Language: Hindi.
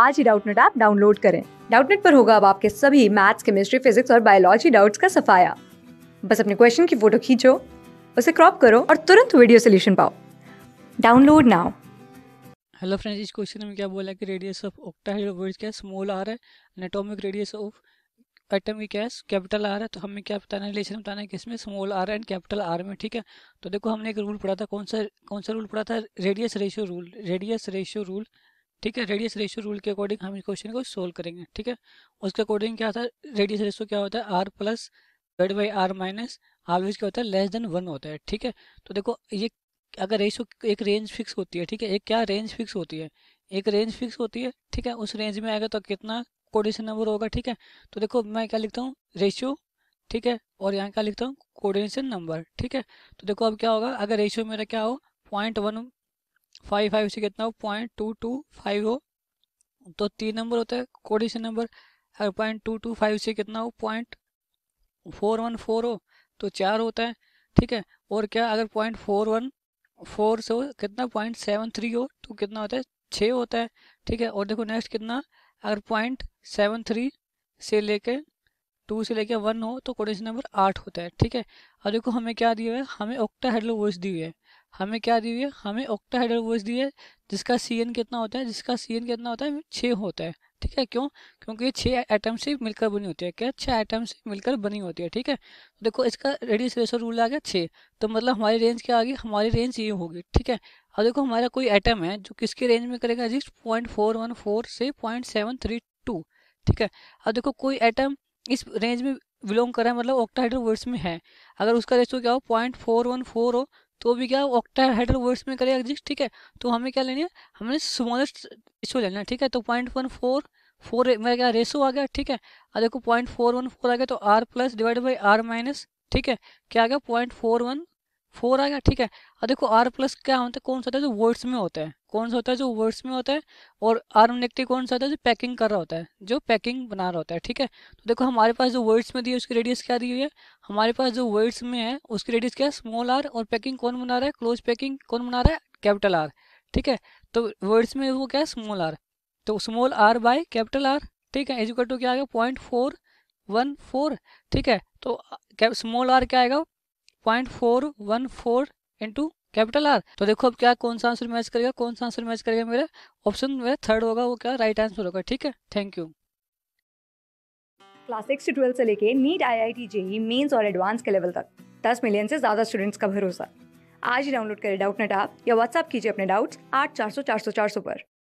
आज ही डाउटनेट ऐप डाउनलोड करें डाउटनेट पर होगा अब आपके सभी मैथ्स केमिस्ट्री फिजिक्स और बायोलॉजी डाउट्स का सफाया बस अपने क्वेश्चन की फोटो खींचो उसे क्रॉप करो और तुरंत वीडियो सोल्यूशन पाओ डाउनलोड नाउ हेलो फ्रेंड्स इस क्वेश्चन में क्या बोला कि रेडियस ऑफ ऑक्टाहाइड्रोबोइड क्या स्मॉल आर है एटॉमिक रेडियस ऑफ एटम की है कैपिटल आर है तो हमें क्या बताना है रिलेशन बताना है कि इसमें small R and capital R में ठीक है तो देखो हमने एक रूल पढ़ा था कौन सा कौन सा रूल पढ़ा था radius ratio rule radius ratio rule ठीक है रेडियस रेशियो रूल के अकॉर्डिंग हम इस क्वेश्चन को सोल्व करेंगे ठीक है उसके अकॉर्डिंग क्या होता है रेडियस रेशियो क्या होता है R plus Z by R minus always क्या होता है लेस देन वन होता है ठीक है तो देखो ये अगर रेशो एक रेंज फिक्स होती है ठीक है एक क्या रेंज फिक्स होती है एक रेंज फिक्स होती है ठीक है उस रेंज में आएगा तो कितना कोडिनेशन नंबर होगा ठीक है तो देखो मैं क्या लिखता हूँ रेशियो ठीक है और यहाँ क्या लिखता हूँ कोऑर्डिनेशन नंबर ठीक है तो देखो अब क्या होगा अगर रेशियो मेरा क्या हो पॉइंट वन फाइव फाइव से कितना हो पॉइंट टू टू फाइव हो तो तीन नंबर होता है कोडिशन नंबर अगर पॉइंट टू टू फाइव से कितना हो पॉइंट फोर वन फोर हो तो चार होता है ठीक है और क्या अगर पॉइंट फोर वन फोर से हो कितना पॉइंट सेवन थ्री हो तो कितना होता है छः होता है ठीक है और देखो नेक्स्ट कितना अगर पॉइंट सेवन थ्री से लेके टू से लेके वन हो तो कोडिशन नंबर आठ होता है ठीक है और देखो हमें क्या दिया हुआ है हमें ओक्टा हेडलो वॉइस दी हुई है हमें क्या दी हुई है हमें ओक्टा ऑक्टाहाइड्रल वोज दी है जिसका सी एन कितना होता है जिसका सी एन कितना होता है छः होता है ठीक है क्यों क्योंकि ये छः आइटम से मिलकर बनी होती है क्या छः आइटम से मिलकर बनी होती है ठीक है तो देखो इसका रेडियस रेसो रूल आ गया छः तो मतलब हमारी रेंज क्या आ गई हमारी रेंज ये होगी ठीक है अब देखो हमारा कोई आइटम है जो किसके रेंज में करेगा जिस पॉइंट फोर वन फोर से पॉइंट सेवन थ्री टू ठीक है अब देखो कोई आइटम इस रेंज में बिलोंग कर रहा है मतलब ऑक्टाहाइड्रो वर्ड्स में है अगर उसका रेशो क्या हो पॉइंट फोर वन फोर हो तो अभी क्या ऑक्टा ऑक्टाहेड्रल वर्ड्स में करेगा एग्जिस्ट ठीक है तो हमें क्या लेनी है हमें स्मॉलेस्ट रेशो लेना है ठीक है तो पॉइंट वन फोर फोर मेरा क्या रेशो आ गया ठीक है और देखो पॉइंट फोर वन फोर आ गया तो R plus divide by R minus ठीक है क्या आ गया पॉइंट फोर वन फोर आ गया ठीक है अब देखो आर प्लस क्या होता है कौन सा होता है जो वर्ड्स में होता है कौन सा होता है जो वर्ड्स में होता है और आर नेगेटिव कौन सा होता है जो पैकिंग कर रहा होता है जो पैकिंग बना रहा होता है ठीक है तो देखो हमारे पास जो वर्ड्स में दी है उसकी रेडियस क्या दी हुई है हमारे पास जो वर्ड्स में है उसकी रेडियस क्या है स्मॉल आर और पैकिंग कौन बना रहा है क्लोज पैकिंग कौन बना रहा है कैपिटल आर ठीक है तो वर्ड्स में वो क्या है स्मॉल आर तो small R by capital R ठीक है एजुकल टू क्या आएगा पॉइंट फोर वन फोर ठीक है तो स्मॉल आर क्या आएगा point four one four into capital R तो देखो अब क्या कौन सा आंसर मैच करेगा कौन सा आंसर मैच करेगा मेरा ऑप्शन मेरा थर्ड होगा वो क्या राइट आंसर होगा ठीक है thank you class six twelfth से लेके NEET IIT JEE mains और एडवांस के लेवल तक दस मिलियन से ज़्यादा स्टूडेंट्स का भरोसा आज ही डाउनलोड करें डाउट नेट आप या व्हाट्सअप कीजिए अपने डाउट्स आठ चार सौ चार सौ चार सौ पर